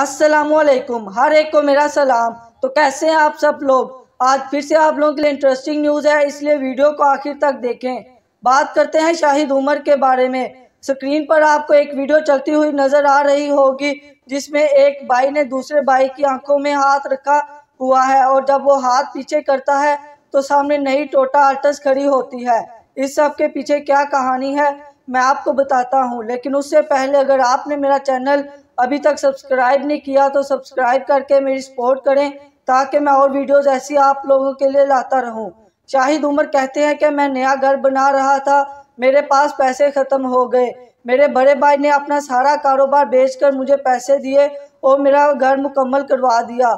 असलकुम हर एक को मेरा सलाम तो कैसे हैं आप सब लोग आज फिर से आप लोगों के लिए इंटरेस्टिंग न्यूज़ है इसलिए वीडियो को आखिर तक देखें बात करते हैं शाहिद उमर के बारे में स्क्रीन पर आपको एक वीडियो चलती हुई नज़र आ रही होगी जिसमें एक भाई ने दूसरे भाई की आंखों में हाथ रखा हुआ है और जब वो हाथ पीछे करता है तो सामने नई टोटा आर्टस खड़ी होती है इस सब के पीछे क्या कहानी है मैं आपको बताता हूँ लेकिन उससे पहले अगर आपने मेरा चैनल अभी तक सब्सक्राइब नहीं किया तो सब्सक्राइब करके मेरी सपोर्ट करें ताकि मैं और वीडियोज़ ऐसी आप लोगों के लिए लाता रहूँ शाहिद उमर कहते हैं कि मैं नया घर बना रहा था मेरे पास पैसे ख़त्म हो गए मेरे बड़े भाई ने अपना सारा कारोबार बेचकर मुझे पैसे दिए और मेरा घर मुकम्मल करवा दिया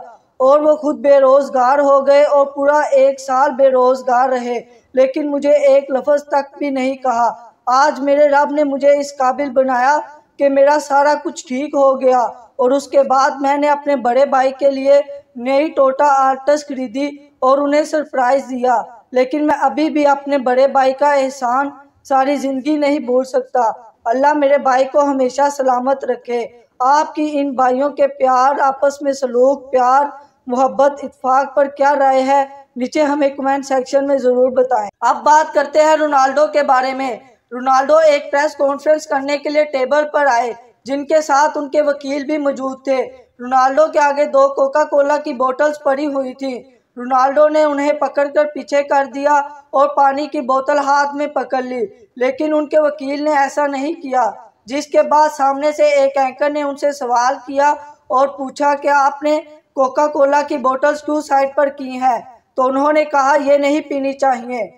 और वो खुद बेरोज़गार हो गए और पूरा एक साल बेरोज़गार रहे लेकिन मुझे एक लफ्ज़ तक भी नहीं कहा आज मेरे रब ने मुझे इस काबिल बनाया कि मेरा सारा कुछ ठीक हो गया और उसके बाद मैंने अपने बड़े भाई के लिए नई टोटा आर्टस खरीदी और उन्हें सरप्राइज़ दिया लेकिन मैं अभी भी अपने बड़े भाई का एहसान सारी ज़िंदगी नहीं भूल सकता अल्लाह मेरे भाई को हमेशा सलामत रखे आपकी इन भाइयों के प्यार आपस में सलूक प्यार मोहब्बत इतफाक पर क्या राय है नीचे हमें कमेंट सेक्शन में ज़रूर बताएं अब बात करते हैं रोनाल्डो के बारे में रोनाल्डो एक प्रेस कॉन्फ्रेंस करने के लिए टेबल पर आए जिनके साथ उनके वकील भी मौजूद थे रोनाल्डो के आगे दो कोका कोला की बोतल्स पड़ी हुई थी रोनाल्डो ने उन्हें पकड़कर पीछे कर दिया और पानी की बोतल हाथ में पकड़ ली लेकिन उनके वकील ने ऐसा नहीं किया जिसके बाद सामने से एक एंकर ने उनसे सवाल किया और पूछा कि आपने कोका कोला की बोतल्स क्यों साइड पर की हैं तो उन्होंने कहा ये नहीं पीनी चाहिए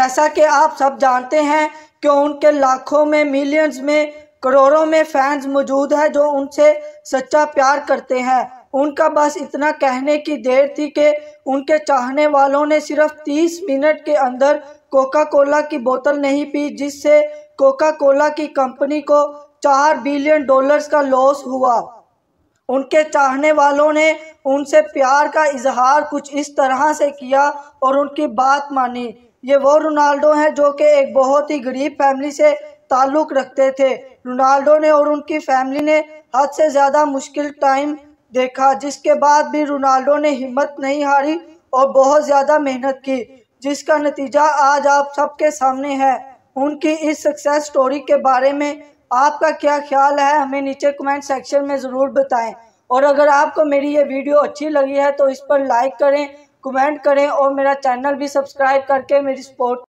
जैसा कि आप सब जानते हैं क्यों उनके लाखों में मिलियंस में करोड़ों में फैंस मौजूद है जो उनसे सच्चा प्यार करते हैं उनका बस इतना कहने की देर थी कि उनके चाहने वालों ने सिर्फ 30 मिनट के अंदर कोका कोला की बोतल नहीं पी जिससे कोका कोला की कंपनी को चार बिलियन डॉलर्स का लॉस हुआ उनके चाहने वालों ने उनसे प्यार का इजहार कुछ इस तरह से किया और उनकी बात मानी ये वो रोनाल्डो हैं जो कि एक बहुत ही गरीब फैमिली से ताल्लुक़ रखते थे रोनाल्डो ने और उनकी फैमिली ने हद से ज़्यादा मुश्किल टाइम देखा जिसके बाद भी रोनाल्डो ने हिम्मत नहीं हारी और बहुत ज़्यादा मेहनत की जिसका नतीजा आज आप सबके सामने है उनकी इस सक्सेस स्टोरी के बारे में आपका क्या ख्याल है हमें नीचे कमेंट सेक्शन में ज़रूर बताएं और अगर आपको मेरी ये वीडियो अच्छी लगी है तो इस पर लाइक करें कमेंट करें और मेरा चैनल भी सब्सक्राइब करके मेरी सपोर्ट